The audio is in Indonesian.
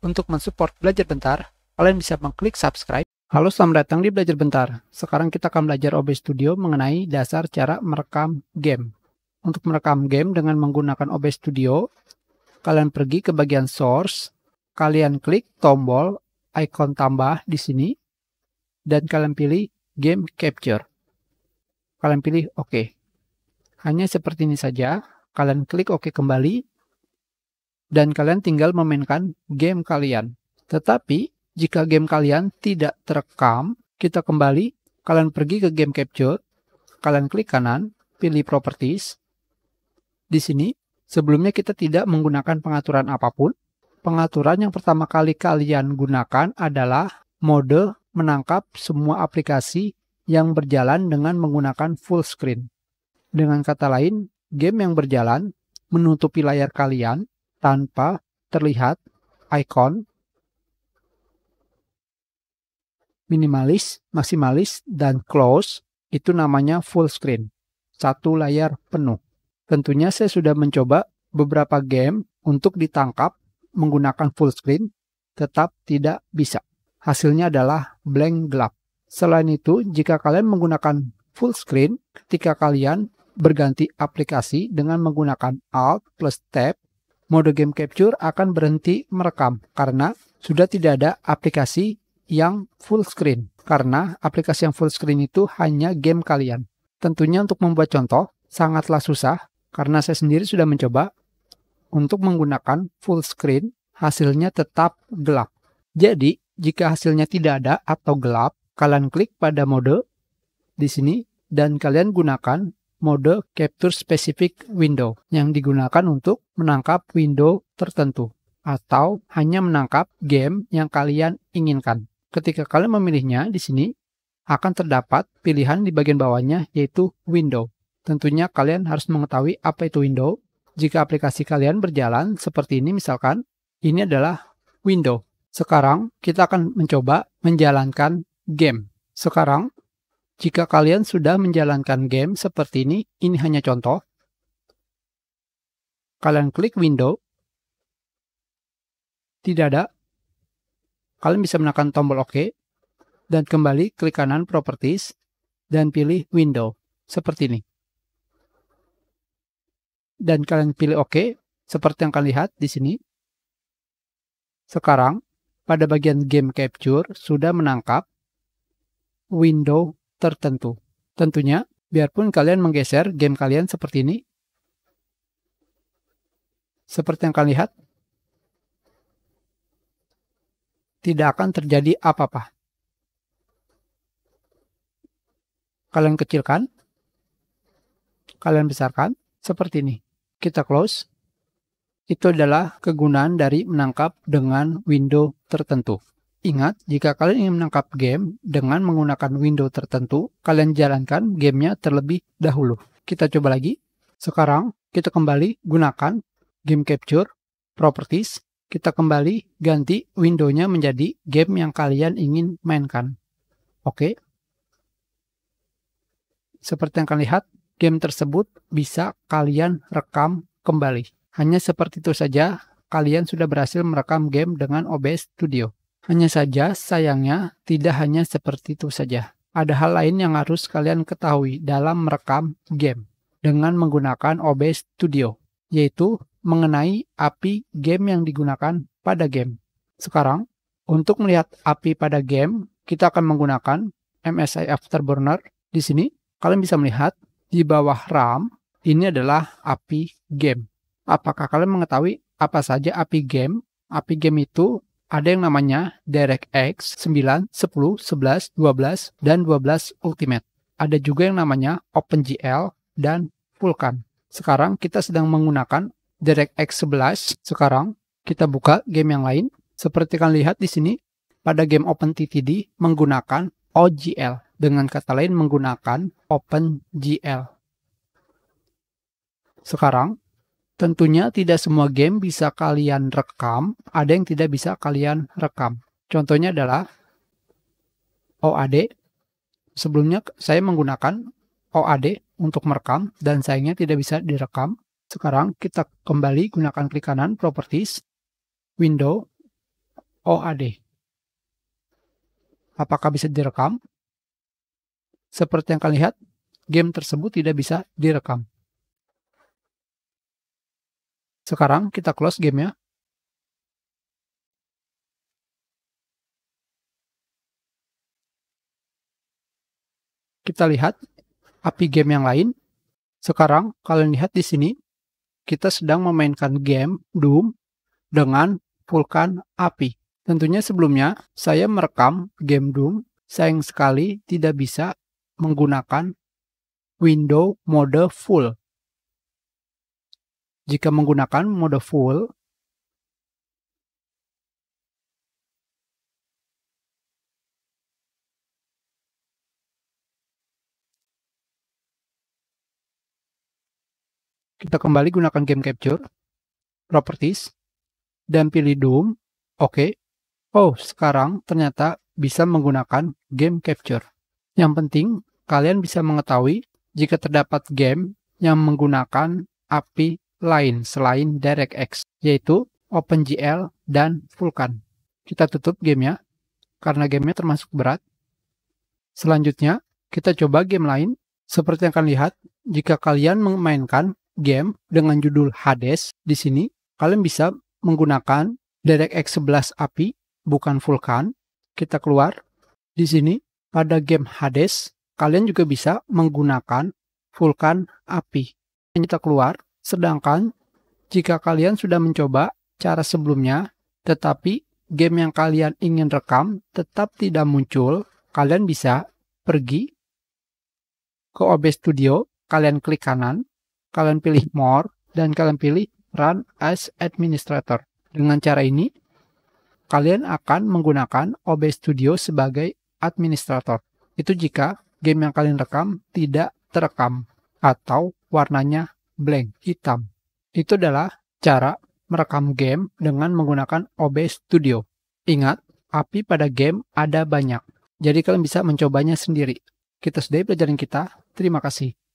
Untuk mensupport Belajar Bentar, kalian bisa mengklik subscribe. Halo, selamat datang di Belajar Bentar. Sekarang kita akan belajar OBS Studio mengenai dasar cara merekam game. Untuk merekam game dengan menggunakan OBS Studio, kalian pergi ke bagian source, kalian klik tombol icon tambah di sini, dan kalian pilih game capture. Kalian pilih OK. Hanya seperti ini saja, kalian klik OK kembali, dan kalian tinggal memainkan game kalian. Tetapi jika game kalian tidak terekam, kita kembali, kalian pergi ke game capture, kalian klik kanan, pilih properties. Di sini, sebelumnya kita tidak menggunakan pengaturan apapun. Pengaturan yang pertama kali kalian gunakan adalah mode menangkap semua aplikasi yang berjalan dengan menggunakan full screen. Dengan kata lain, game yang berjalan menutupi layar kalian tanpa terlihat ikon minimalis, maksimalis, dan close itu namanya full screen. Satu layar penuh. Tentunya saya sudah mencoba beberapa game untuk ditangkap menggunakan full screen, tetap tidak bisa. Hasilnya adalah blank gelap. Selain itu, jika kalian menggunakan full screen, ketika kalian berganti aplikasi dengan menggunakan Alt plus Tab, mode game capture akan berhenti merekam karena sudah tidak ada aplikasi yang full screen. Karena aplikasi yang full screen itu hanya game kalian. Tentunya untuk membuat contoh sangatlah susah karena saya sendiri sudah mencoba untuk menggunakan full screen hasilnya tetap gelap. Jadi, jika hasilnya tidak ada atau gelap, kalian klik pada mode di sini dan kalian gunakan mode Capture Specific Window yang digunakan untuk menangkap window tertentu atau hanya menangkap game yang kalian inginkan. Ketika kalian memilihnya di sini akan terdapat pilihan di bagian bawahnya yaitu window. Tentunya kalian harus mengetahui apa itu window. Jika aplikasi kalian berjalan seperti ini misalkan, ini adalah window. Sekarang kita akan mencoba menjalankan game. Sekarang jika kalian sudah menjalankan game seperti ini, ini hanya contoh. Kalian klik window. Tidak ada. Kalian bisa menekan tombol OK. Dan kembali klik kanan properties. Dan pilih window. Seperti ini. Dan kalian pilih OK. Seperti yang kalian lihat di sini. Sekarang, pada bagian game capture, sudah menangkap window tertentu. Tentunya, biarpun kalian menggeser game kalian seperti ini, seperti yang kalian lihat, tidak akan terjadi apa-apa. Kalian kecilkan, kalian besarkan, seperti ini. Kita close. Itu adalah kegunaan dari menangkap dengan window tertentu. Ingat, jika kalian ingin menangkap game dengan menggunakan window tertentu, kalian jalankan gamenya terlebih dahulu. Kita coba lagi. Sekarang, kita kembali gunakan game capture, properties, kita kembali ganti windownya menjadi game yang kalian ingin mainkan. Oke. Seperti yang kalian lihat, game tersebut bisa kalian rekam kembali. Hanya seperti itu saja, kalian sudah berhasil merekam game dengan OBS Studio. Hanya saja, sayangnya, tidak hanya seperti itu saja. Ada hal lain yang harus kalian ketahui dalam merekam game dengan menggunakan OBS Studio, yaitu mengenai API game yang digunakan pada game. Sekarang, untuk melihat API pada game, kita akan menggunakan MSI Afterburner. Di sini, kalian bisa melihat di bawah RAM, ini adalah API game. Apakah kalian mengetahui apa saja API game? API game itu ada yang namanya DirectX 9, 10, 11, 12, dan 12 Ultimate. Ada juga yang namanya OpenGL dan Vulkan. Sekarang kita sedang menggunakan DirectX 11. Sekarang kita buka game yang lain. Seperti kalian lihat di sini, pada game OpenTTD menggunakan OGL. Dengan kata lain menggunakan OpenGL. Sekarang Tentunya tidak semua game bisa kalian rekam, ada yang tidak bisa kalian rekam. Contohnya adalah OAD. Sebelumnya saya menggunakan OAD untuk merekam dan sayangnya tidak bisa direkam. Sekarang kita kembali gunakan klik kanan Properties, Window, OAD. Apakah bisa direkam? Seperti yang kalian lihat, game tersebut tidak bisa direkam. Sekarang kita close gamenya. Kita lihat API game yang lain. Sekarang kalian lihat di sini, kita sedang memainkan game Doom dengan Vulkan API. Tentunya sebelumnya saya merekam game Doom, sayang sekali tidak bisa menggunakan window mode full jika menggunakan mode full, kita kembali gunakan game capture, properties, dan pilih Doom. Oke. Okay. Oh, sekarang ternyata bisa menggunakan game capture. Yang penting, kalian bisa mengetahui jika terdapat game yang menggunakan API lain selain DirectX, yaitu OpenGL dan Vulkan. Kita tutup gamenya, karena gamenya termasuk berat. Selanjutnya, kita coba game lain. Seperti yang kalian lihat, jika kalian memainkan game dengan judul Hades di sini, kalian bisa menggunakan DirectX 11 API, bukan Vulkan. Kita keluar. Di sini, pada game Hades, kalian juga bisa menggunakan Vulkan API. kita keluar. Sedangkan, jika kalian sudah mencoba cara sebelumnya, tetapi game yang kalian ingin rekam tetap tidak muncul, kalian bisa pergi ke OBS Studio, kalian klik kanan, kalian pilih More, dan kalian pilih Run as Administrator. Dengan cara ini, kalian akan menggunakan OBS Studio sebagai administrator. Itu jika game yang kalian rekam tidak terekam atau warnanya blank, hitam. Itu adalah cara merekam game dengan menggunakan OBS Studio. Ingat, API pada game ada banyak. Jadi kalian bisa mencobanya sendiri. Kita sudahi pelajaran kita. Terima kasih.